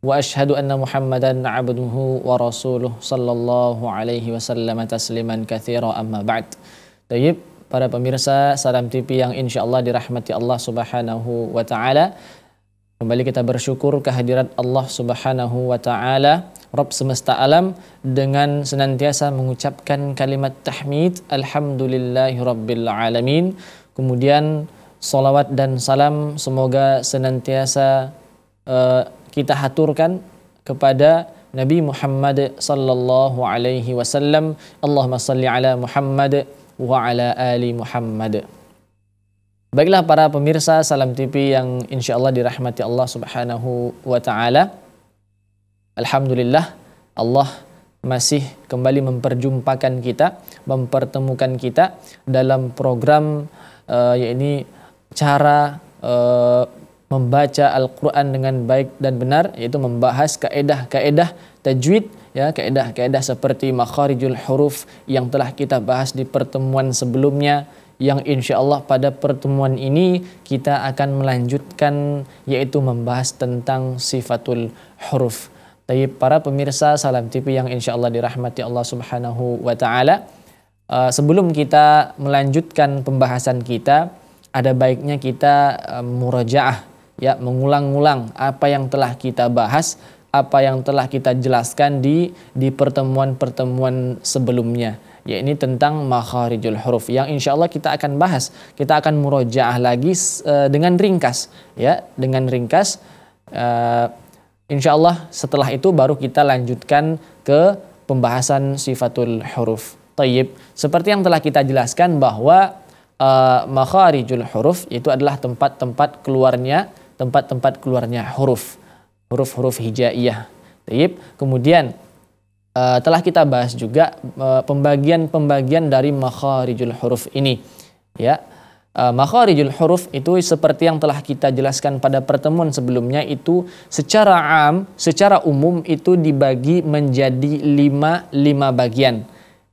واشهد ان محمدا عبده ورسوله صلى الله عليه وسلم تسليما كثيرا اما بعد طيب para pemirsa Salam TV yang insya Allah dirahmati Allah Subhanahu wa Ta'ala. Kembali kita bersyukur kehadirat Allah Subhanahu wa Ta'ala, Rob semesta alam, dengan senantiasa mengucapkan kalimat tahmid, Alhamdulillahi Rabbil Alamin. Kemudian salawat dan salam semoga senantiasa uh, kita haturkan kepada Nabi Muhammad sallallahu alaihi wasallam. Allahumma salli ala Muhammad wa ala ali Muhammad. Baiklah para pemirsa Salam TV yang insya Allah dirahmati Allah subhanahu wa ta'ala. Alhamdulillah Allah masih kembali memperjumpakan kita, mempertemukan kita dalam program uh, eh, yakni cara uh, membaca Al-Quran dengan baik dan benar, yaitu membahas kaedah-kaedah tajwid, ya kaedah-kaedah seperti makharijul huruf yang telah kita bahas di pertemuan sebelumnya, yang insya Allah pada pertemuan ini kita akan melanjutkan yaitu membahas tentang sifatul huruf. Tapi para pemirsa Salam TV yang insya Allah dirahmati Allah Subhanahu wa Ta'ala, uh, sebelum kita melanjutkan pembahasan kita, ada baiknya kita uh, murajaah ya mengulang-ulang apa yang telah kita bahas, apa yang telah kita jelaskan di di pertemuan-pertemuan sebelumnya Ya ini tentang makharijul huruf yang insya Allah kita akan bahas kita akan murojaah lagi uh, dengan ringkas ya dengan ringkas uh, insya Allah setelah itu baru kita lanjutkan ke pembahasan sifatul huruf tayyib seperti yang telah kita jelaskan bahwa uh, makharijul huruf itu adalah tempat-tempat keluarnya tempat-tempat keluarnya huruf huruf-huruf hijaiyah. Taib. Kemudian uh, telah kita bahas juga eh, pembagian-pembagian uh, dari makharijul huruf ini. Ya. Uh, makharijul huruf itu seperti yang telah kita jelaskan pada pertemuan sebelumnya itu secara am, secara umum itu dibagi menjadi lima, lima bagian.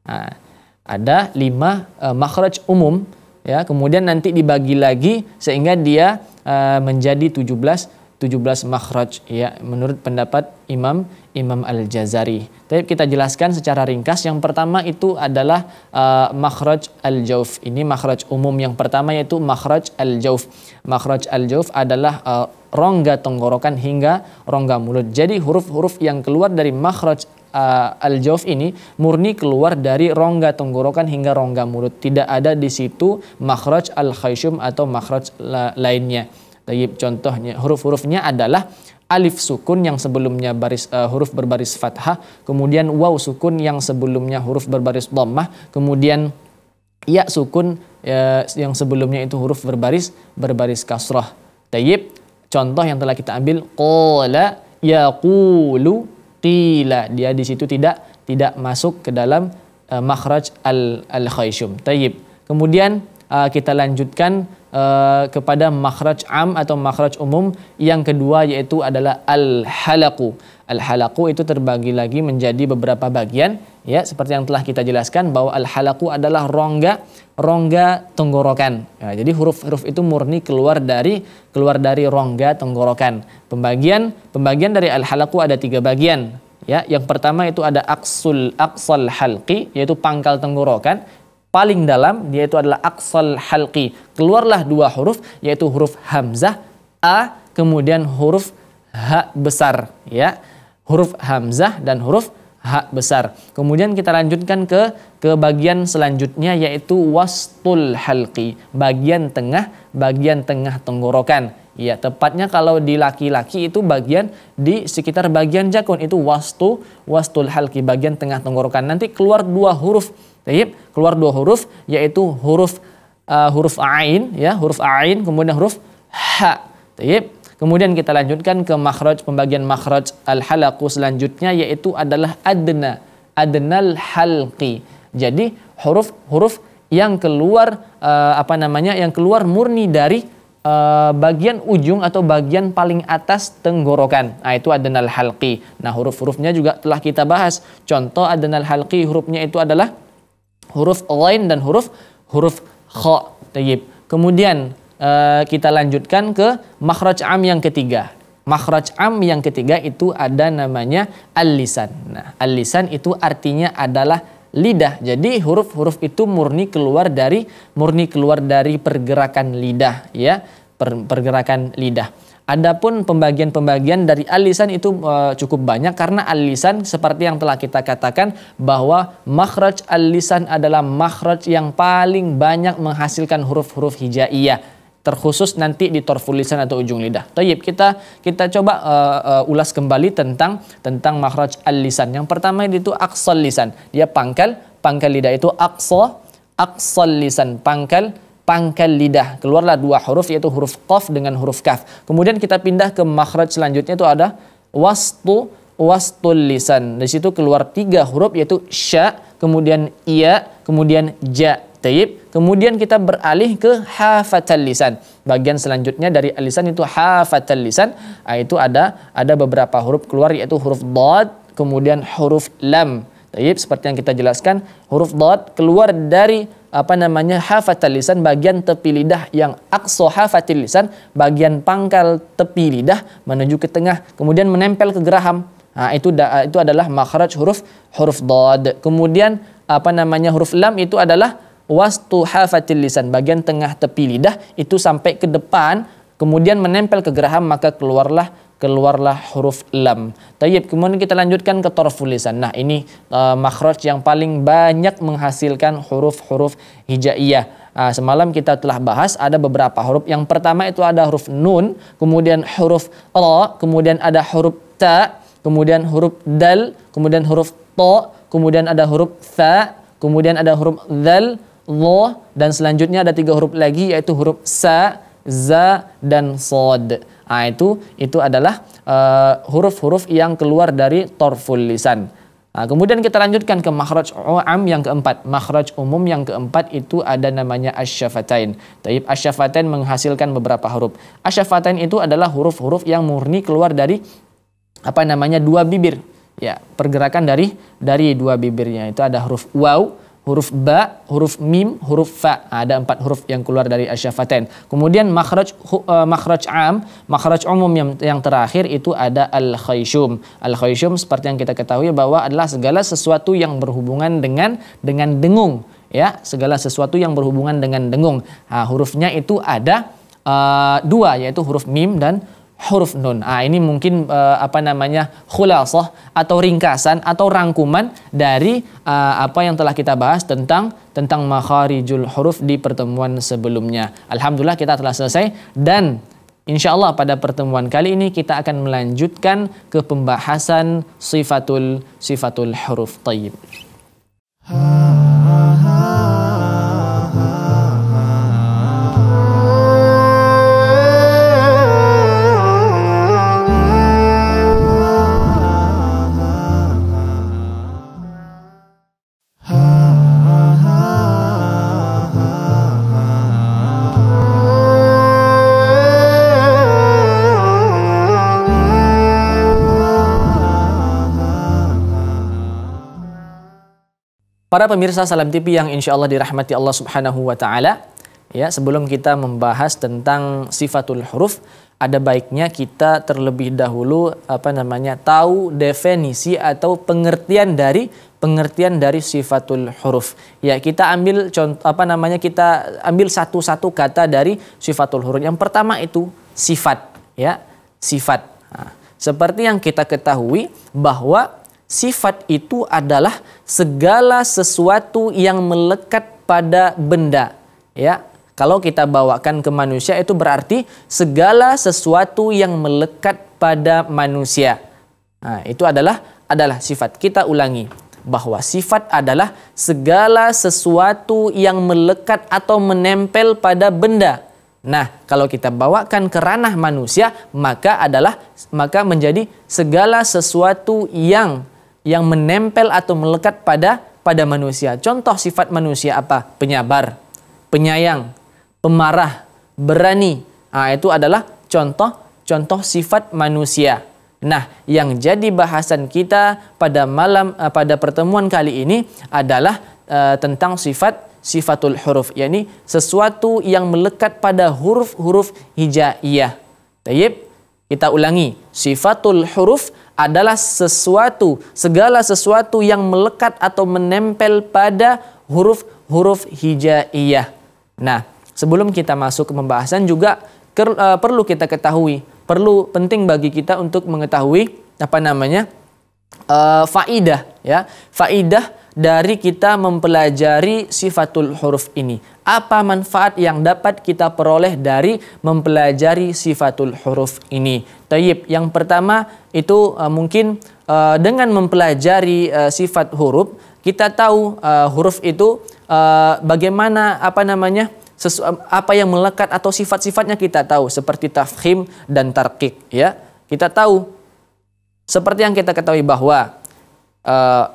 Nah, ada lima uh, makhraj umum ya kemudian nanti dibagi lagi sehingga dia Eh, tujuh menjadi 17 17 makhraj ya menurut pendapat Imam Imam Al-Jazari. Tapi kita jelaskan secara ringkas yang pertama itu adalah uh, makhraj al-jauf. Ini makhraj umum yang pertama yaitu makhraj al-jauf. Makhraj al-jauf adalah uh, rongga tenggorokan hingga rongga mulut. Jadi huruf-huruf yang keluar dari makhraj uh, eh, al-jauf ini murni keluar dari rongga tenggorokan hingga rongga mulut. Tidak ada di situ makhraj al-khayshum atau makhraj la lainnya. Tayyib contohnya huruf-hurufnya adalah alif sukun yang sebelumnya baris uh, huruf berbaris fathah, kemudian waw sukun yang sebelumnya huruf berbaris dhammah, kemudian ya sukun ya, yang sebelumnya itu huruf berbaris berbaris kasrah. Tayyib contoh yang telah kita ambil qala yaqulu qila dia di situ tidak tidak masuk ke dalam uh, makhraj al al khayshum tayyib kemudian uh, kita lanjutkan uh, kepada makhraj am atau makhraj umum yang kedua yaitu adalah al halaku al halaku itu terbagi lagi menjadi beberapa bagian ya seperti yang telah kita jelaskan bahwa al halaku adalah rongga rongga tenggorokan. Ya, jadi huruf-huruf itu murni keluar dari keluar dari rongga tenggorokan. Pembagian pembagian dari al halaku ada tiga bagian. Ya, yang pertama itu ada aksul aksal halqi yaitu pangkal tenggorokan paling dalam dia itu adalah aksal halqi. Keluarlah dua huruf yaitu huruf hamzah a kemudian huruf h besar ya huruf hamzah dan huruf hak besar. Kemudian kita lanjutkan ke ke bagian selanjutnya yaitu wastul halqi, bagian tengah, bagian tengah tenggorokan. Ya, tepatnya kalau di laki-laki itu bagian di sekitar bagian jakun itu wastu wastul halqi, bagian tengah tenggorokan. Nanti keluar dua huruf. tayib, keluar dua huruf yaitu huruf uh, huruf ain ya, huruf ain kemudian huruf ha. Tayib, Kemudian kita lanjutkan ke makhraj pembagian makhraj al-halaqu selanjutnya yaitu adalah adna, adnal halqi. Jadi huruf-huruf yang keluar uh, apa namanya yang keluar murni dari uh, bagian ujung atau bagian paling atas tenggorokan. Nah, itu adnal halqi. Nah, huruf-hurufnya juga telah kita bahas. Contoh adnal halqi hurufnya itu adalah huruf lain dan huruf huruf kha. Kemudian Eh, kita lanjutkan ke makhraj am yang ketiga. Makhraj am yang ketiga itu ada namanya al-lisan. Nah, al itu artinya adalah lidah. Jadi huruf-huruf itu murni keluar dari murni keluar dari pergerakan lidah ya, per, pergerakan lidah. Adapun pembagian-pembagian dari alisan itu e, cukup banyak karena alisan seperti yang telah kita katakan bahwa makhraj alisan adalah makhraj yang paling banyak menghasilkan huruf-huruf hijaiyah terkhusus nanti di torful lisan atau ujung lidah. Tayyib, kita kita coba uh, uh, ulas kembali tentang tentang makhraj al-lisan. Yang pertama itu aqsal lisan. Dia pangkal, pangkal lidah itu aqsa, aqsal lisan, pangkal pangkal lidah. Keluarlah dua huruf yaitu huruf qaf dengan huruf kaf. Kemudian kita pindah ke makhraj selanjutnya itu ada wastu wastul lisan. Di situ keluar tiga huruf yaitu sya, kemudian ia, kemudian ja. Taib. Kemudian kita beralih ke hafatal lisan. Bagian selanjutnya dari alisan itu hafatal lisan. Ah, itu ada ada beberapa huruf keluar yaitu huruf dad, kemudian huruf lam. Taib seperti yang kita jelaskan, huruf dad keluar dari apa namanya hafatal lisan bagian tepi lidah yang akso hafatil lisan bagian pangkal tepi lidah menuju ke tengah kemudian menempel ke geraham Nah, itu da, ah, itu adalah makhraj huruf huruf dad. Kemudian apa namanya huruf lam itu adalah wastu hafatil lisan bagian tengah tepi lidah itu sampai ke depan kemudian menempel ke geraham maka keluarlah keluarlah huruf lam. Tayyib kemudian kita lanjutkan ke tarful lisan. Nah, ini uh, makhraj yang paling banyak menghasilkan huruf-huruf hijaiyah. Uh, semalam kita telah bahas ada beberapa huruf. Yang pertama itu ada huruf nun, kemudian huruf ra, kemudian ada huruf ta, kemudian huruf dal, kemudian huruf to, kemudian ada huruf tha, kemudian ada huruf dal lo dan selanjutnya ada tiga huruf lagi yaitu huruf sa, za dan sod. Nah, itu itu adalah eh, huruf-huruf uh, yang keluar dari torful lisan. Nah, kemudian kita lanjutkan ke makhraj am yang keempat. Makhraj umum yang keempat itu ada namanya asyafatain. Taib asyafatain menghasilkan beberapa huruf. Asyafatain itu adalah huruf-huruf yang murni keluar dari apa namanya dua bibir. Ya, pergerakan dari dari dua bibirnya itu ada huruf waw huruf ba, huruf mim, huruf fa. Nah, ada empat huruf yang keluar dari asyafaten. Kemudian makhraj uh, makhraj am, makhraj umum yang, yang terakhir itu ada al khayshum. Al khayshum seperti yang kita ketahui bahwa adalah segala sesuatu yang berhubungan dengan dengan dengung, ya, segala sesuatu yang berhubungan dengan dengung. Nah, hurufnya itu ada uh, dua yaitu huruf mim dan huruf nun. Ah ini mungkin uh, apa namanya khulasah atau ringkasan atau rangkuman dari uh, apa yang telah kita bahas tentang tentang makharijul huruf di pertemuan sebelumnya. Alhamdulillah kita telah selesai dan Insya Allah pada pertemuan kali ini kita akan melanjutkan ke pembahasan sifatul sifatul huruf thayyib. Para pemirsa Salam TV yang insya Allah dirahmati Allah Subhanahu wa Ta'ala, ya, sebelum kita membahas tentang sifatul huruf, ada baiknya kita terlebih dahulu apa namanya tahu definisi atau pengertian dari pengertian dari sifatul huruf. Ya, kita ambil contoh apa namanya kita ambil satu-satu kata dari sifatul huruf. Yang pertama itu sifat, ya, sifat. Nah, seperti yang kita ketahui bahwa Sifat itu adalah segala sesuatu yang melekat pada benda. Ya, kalau kita bawakan ke manusia itu berarti segala sesuatu yang melekat pada manusia. Nah, itu adalah adalah sifat. Kita ulangi bahwa sifat adalah segala sesuatu yang melekat atau menempel pada benda. Nah, kalau kita bawakan ke ranah manusia, maka adalah maka menjadi segala sesuatu yang yang menempel atau melekat pada pada manusia. Contoh sifat manusia apa? Penyabar, penyayang, pemarah, berani. Nah, itu adalah contoh-contoh sifat manusia. Nah, yang jadi bahasan kita pada malam eh, pada pertemuan kali ini adalah uh, tentang sifat sifatul huruf, yakni sesuatu yang melekat pada huruf-huruf hijaiyah. Tayyib, kita ulangi. Sifatul huruf adalah sesuatu, segala sesuatu yang melekat atau menempel pada huruf-huruf hijaiyah. Nah, sebelum kita masuk ke pembahasan juga eh, perlu kita ketahui, perlu penting bagi kita untuk mengetahui apa namanya? Uh, faidah ya. Faidah dari kita mempelajari sifatul huruf ini? Apa manfaat yang dapat kita peroleh dari mempelajari sifatul huruf ini? Taib, yang pertama itu uh, mungkin uh, dengan mempelajari uh, sifat huruf, kita tahu uh, huruf itu uh, bagaimana apa namanya? Sesu apa yang melekat atau sifat-sifatnya kita tahu seperti tafkhim dan tarkik ya. Kita tahu seperti yang kita ketahui bahwa uh,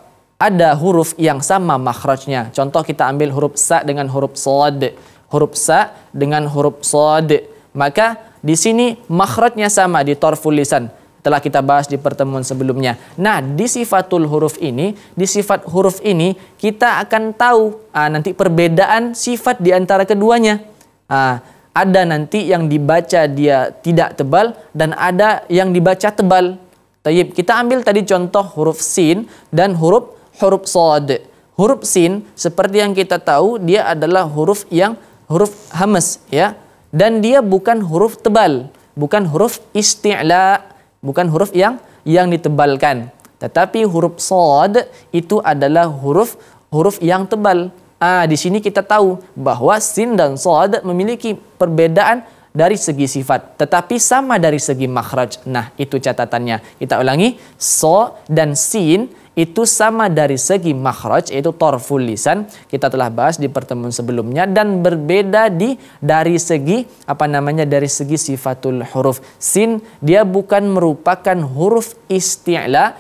ada huruf yang sama makhrajnya. Contoh kita ambil huruf sa dengan huruf sod. Huruf sa dengan huruf sod. Maka di sini makhrajnya sama di torful lisan. Telah kita bahas di pertemuan sebelumnya. Nah, di sifatul huruf ini, di sifat huruf ini, kita akan tahu ah, nanti perbedaan sifat di antara keduanya. Ah, ada nanti yang dibaca dia tidak tebal dan ada yang dibaca tebal. kita ambil tadi contoh huruf sin dan huruf huruf sod. Huruf sin seperti yang kita tahu dia adalah huruf yang huruf hamas ya dan dia bukan huruf tebal, bukan huruf isti'la, bukan huruf yang yang ditebalkan. Tetapi huruf sod itu adalah huruf huruf yang tebal. Ah, di sini kita tahu bahwa sin dan sod memiliki perbedaan dari segi sifat tetapi sama dari segi makhraj. Nah, itu catatannya. Kita ulangi, so dan sin itu sama dari segi makhraj yaitu torful lisan kita telah bahas di pertemuan sebelumnya dan berbeda di dari segi apa namanya dari segi sifatul huruf sin dia bukan merupakan huruf isti'la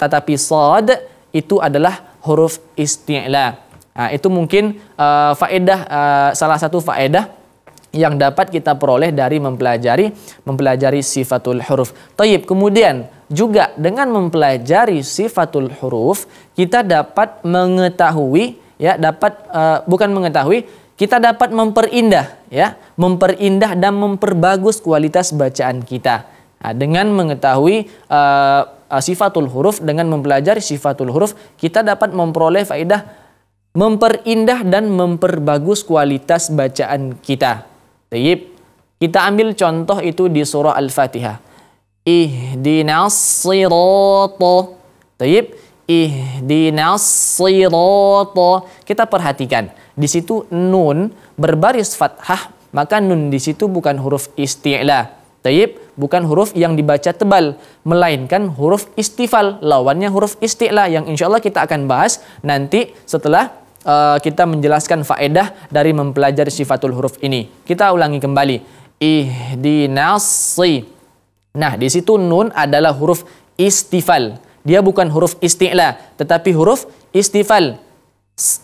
tetapi sad itu adalah huruf isti'la Nah, itu mungkin uh, faedah uh, salah satu faedah yang dapat kita peroleh dari mempelajari mempelajari sifatul huruf. toyib kemudian juga dengan mempelajari sifatul huruf, kita dapat mengetahui ya dapat uh, bukan mengetahui, kita dapat memperindah ya, memperindah dan memperbagus kualitas bacaan kita. Nah, dengan mengetahui uh, sifatul huruf dengan mempelajari sifatul huruf, kita dapat memperoleh faedah memperindah dan memperbagus kualitas bacaan kita. Tayyib. Kita ambil contoh itu di surah Al-Fatihah ihdinas sirata. Taib, ihdinas sirata. Kita perhatikan, di situ nun berbaris fathah, maka nun di situ bukan huruf isti'la. Taib, bukan huruf yang dibaca tebal, melainkan huruf istifal, lawannya huruf isti'la yang insya Allah kita akan bahas nanti setelah uh, kita menjelaskan faedah dari mempelajari sifatul huruf ini. Kita ulangi kembali. Ihdinas si. Nah, di situ nun adalah huruf istifal. Dia bukan huruf isti'la, tetapi huruf istifal.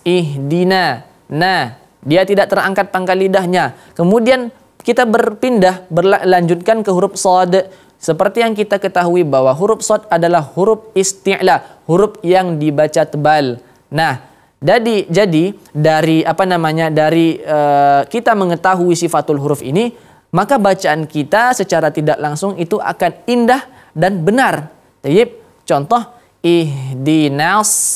Ihdina, nah. Dia tidak terangkat pangkal lidahnya. Kemudian kita berpindah, berlanjutkan ke huruf sod. Seperti yang kita ketahui bahwa huruf sod adalah huruf isti'la, huruf yang dibaca tebal. Nah, jadi jadi dari apa namanya dari uh, kita mengetahui sifatul huruf ini maka bacaan kita secara tidak langsung itu akan indah dan benar. contoh ihdinas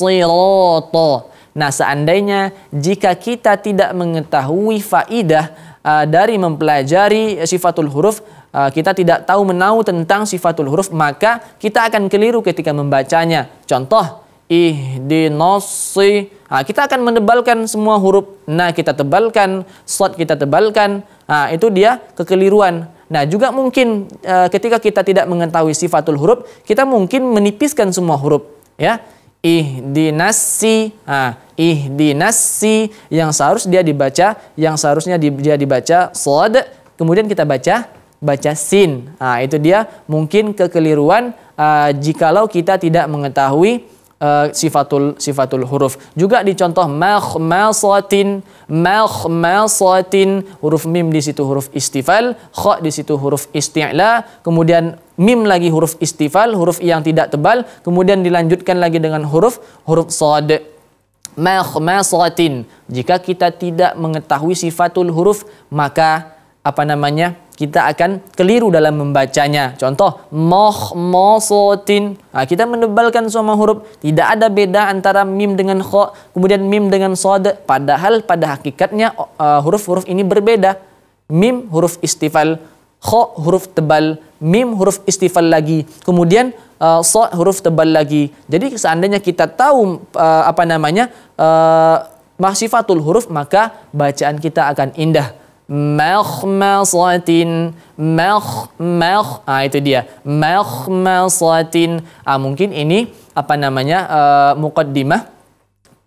Nah seandainya jika kita tidak mengetahui faidah uh, dari mempelajari sifatul huruf, uh, kita tidak tahu menau tentang sifatul huruf, maka kita akan keliru ketika membacanya. Contoh ihdinasi. Nah, kita akan menebalkan semua huruf. Nah kita tebalkan, slot kita tebalkan, Nah, itu dia kekeliruan. Nah, juga mungkin e, ketika kita tidak mengetahui sifatul huruf, kita mungkin menipiskan semua huruf, ya. Ihdinasi, nah, ihdinasi yang seharusnya dia dibaca, yang seharusnya dia dibaca sod, kemudian kita baca baca sin. Nah, itu dia mungkin kekeliruan e, jikalau kita tidak mengetahui Eh, sifatul sifatul huruf. Juga dicontoh makhmasatin, makhmasatin, huruf mim di situ huruf istifal, kha di situ huruf isti'la, kemudian mim lagi huruf istifal, huruf yang tidak tebal, kemudian dilanjutkan lagi dengan huruf huruf sad. Makhmasatin. Jika kita tidak mengetahui sifatul huruf, maka apa namanya? kita akan keliru dalam membacanya. Contoh, moh mosotin. Nah, kita menebalkan semua huruf. Tidak ada beda antara mim dengan kho, kemudian mim dengan sod. Padahal pada hakikatnya eh, huruf-huruf ini berbeda. Mim huruf istifal, kho huruf tebal, mim huruf istifal lagi. Kemudian uh, eh, so huruf tebal lagi. Jadi seandainya kita tahu uh, apa namanya uh, mahsifatul huruf maka bacaan kita akan indah makhmasatin makhmakh ah itu dia makhmasatin ah mungkin ini apa namanya uh, eh, mukaddimah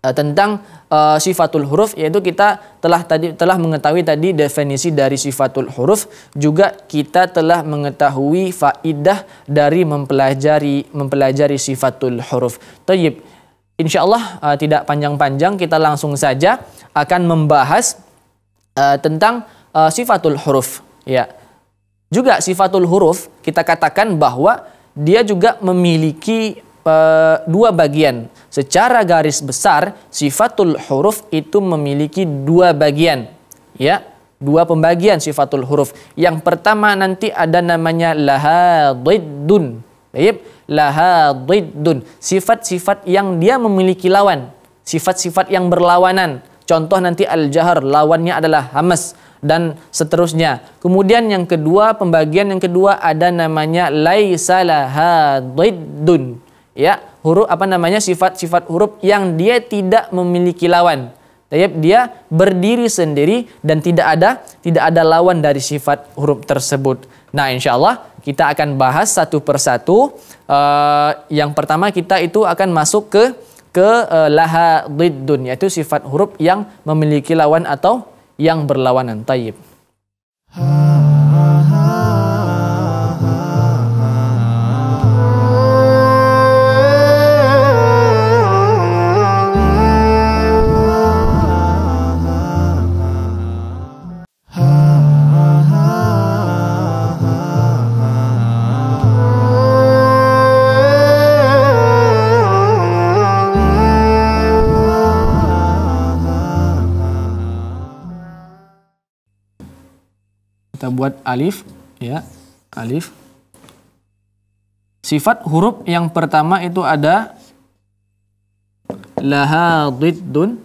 uh, eh, tentang uh, sifatul huruf yaitu kita telah tadi telah mengetahui tadi definisi dari sifatul huruf juga kita telah mengetahui faidah dari mempelajari mempelajari sifatul huruf. tayib Insyaallah uh, tidak panjang-panjang kita langsung saja akan membahas uh, tentang uh, sifatul huruf ya juga sifatul huruf kita katakan bahwa dia juga memiliki uh, dua bagian secara garis besar sifatul huruf itu memiliki dua bagian ya dua pembagian sifatul huruf yang pertama nanti ada namanya lahadiddun Baik, lahadiddun. Sifat-sifat yang dia memiliki lawan. Sifat-sifat yang berlawanan. Contoh nanti al-jahar lawannya adalah hamas dan seterusnya. Kemudian yang kedua, pembagian yang kedua ada namanya laisa laha Ya, huruf apa namanya sifat-sifat huruf yang dia tidak memiliki lawan. Tayyib dia berdiri sendiri dan tidak ada tidak ada lawan dari sifat huruf tersebut. Nah, insya Allah kita akan bahas satu persatu. Uh, yang pertama kita itu akan masuk ke ke uh, laha diddun yaitu sifat huruf yang memiliki lawan atau yang berlawanan. Tayyib. Hmm. alif ya alif sifat huruf yang pertama itu ada laha diddun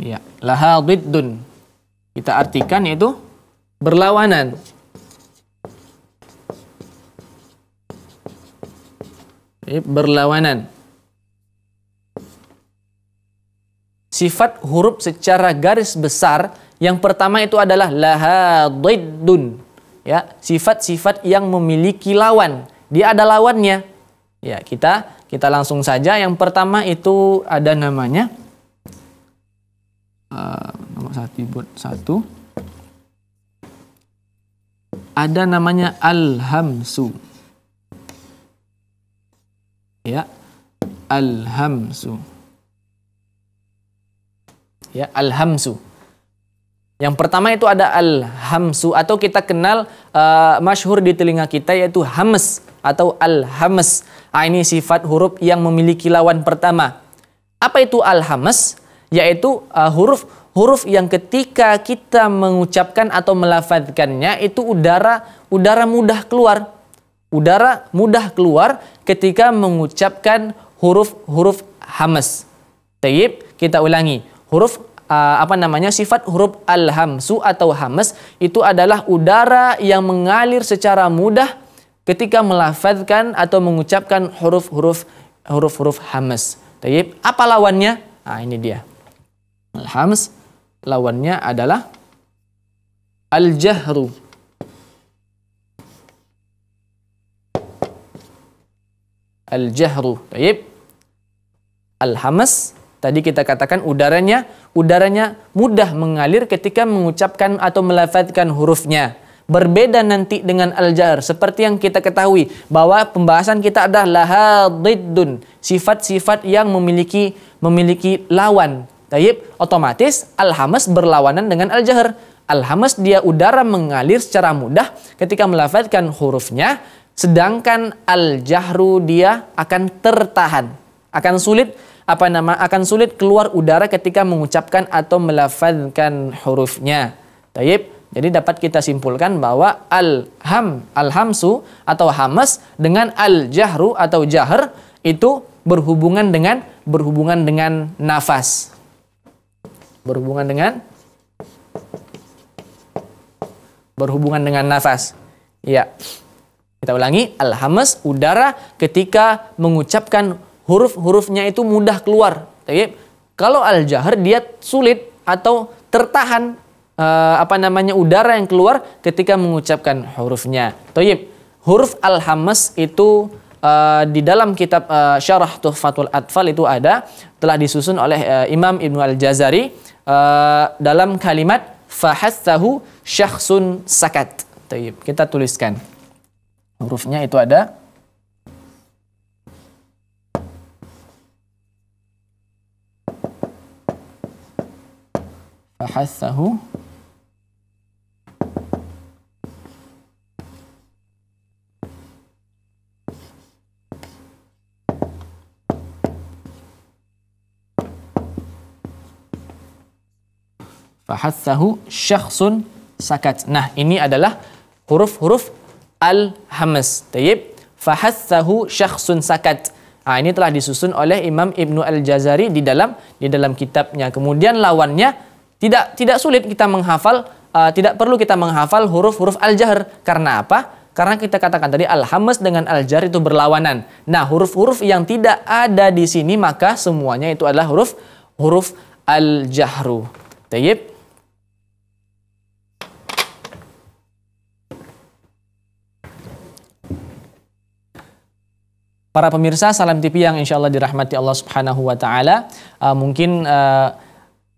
ya laha diddun kita artikan itu berlawanan berlawanan sifat huruf secara garis besar yang pertama itu adalah lahadiddun ya sifat-sifat yang memiliki lawan dia ada lawannya ya kita kita langsung saja yang pertama itu ada namanya uh, nomor satu buat satu ada namanya alhamsu ya alhamsu ya alhamsu. Yang pertama itu ada alhamsu atau kita kenal uh, masyhur di telinga kita yaitu hamas atau al ah, ini sifat huruf yang memiliki lawan pertama. Apa itu al Yaitu uh, huruf huruf yang ketika kita mengucapkan atau melafatkannya itu udara udara mudah keluar. Udara mudah keluar ketika mengucapkan huruf-huruf hamas. Taib, kita ulangi huruf uh, apa namanya sifat huruf al atau hamas itu adalah udara yang mengalir secara mudah ketika melafazkan atau mengucapkan huruf-huruf huruf-huruf hamas. Tayyib, apa lawannya? Nah, ini dia. al lawannya adalah al-jahru. Al-jahru. Tayyib. Al-hamas Tadi kita katakan udaranya udaranya mudah mengalir ketika mengucapkan atau melafatkan hurufnya. Berbeda nanti dengan al-jar seperti yang kita ketahui bahwa pembahasan kita adalah lahadidun sifat-sifat yang memiliki memiliki lawan. Tayyib, otomatis al-hamas berlawanan dengan al-jahr. Al-hamas dia udara mengalir secara mudah ketika melafatkan hurufnya, sedangkan al-jahru dia akan tertahan, akan sulit apa nama akan sulit keluar udara ketika mengucapkan atau melafazkan hurufnya. Taib. Jadi dapat kita simpulkan bahwa alham, ham al atau hamas dengan al-jahru atau jahr itu berhubungan dengan berhubungan dengan nafas. Berhubungan dengan berhubungan dengan nafas. Ya. Kita ulangi al udara ketika mengucapkan huruf-hurufnya itu mudah keluar. Tapi kalau al-jahr dia sulit atau tertahan uh, apa namanya udara yang keluar ketika mengucapkan hurufnya. Tapi huruf al-hamas itu Uh, di dalam kitab uh, Syarah Tuhfatul Atfal itu ada telah disusun oleh Imam Ibnu Al-Jazari dalam kalimat tahu syakhsun sakat. Toyib, kita tuliskan. Hurufnya itu ada fahasahu Fahassahu syakhsun sakat. Nah, ini adalah huruf-huruf al-hamas. Tayyib. Fahassahu syakhsun sakat. Nah, ini telah disusun oleh Imam Ibnu Al-Jazari di dalam di dalam kitabnya. Kemudian lawannya tidak tidak sulit kita menghafal, uh, tidak perlu kita menghafal huruf-huruf al-jahr. Karena apa? Karena kita katakan tadi al-hamas dengan al-jar itu berlawanan. Nah, huruf-huruf yang tidak ada di sini maka semuanya itu adalah huruf huruf al-jahru. Tayyib. Para pemirsa Salam TV yang insya Allah dirahmati Allah Subhanahu wa Ta'ala, uh, mungkin uh,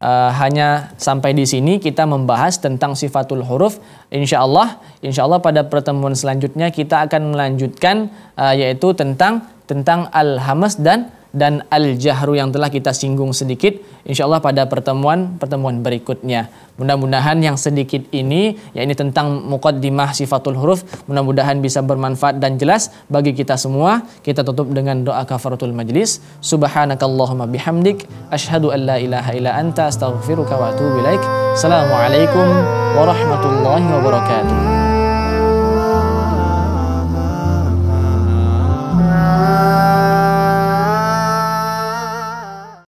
uh, hanya sampai di sini kita membahas tentang sifatul huruf. Insya Allah, insya Allah pada pertemuan selanjutnya kita akan melanjutkan uh, yaitu tentang tentang al-hamas dan dan al-jahru yang telah kita singgung sedikit insya Allah pada pertemuan-pertemuan berikutnya. Mudah-mudahan yang sedikit ini, yakni tentang muqaddimah sifatul huruf, mudah-mudahan bisa bermanfaat dan jelas bagi kita semua. Kita tutup dengan doa kafaratul majlis. Subhanakallahumma bihamdik, ashadu an la ilaha illa anta astaghfiruka wa atubu ilaik. Assalamualaikum warahmatullahi wabarakatuh.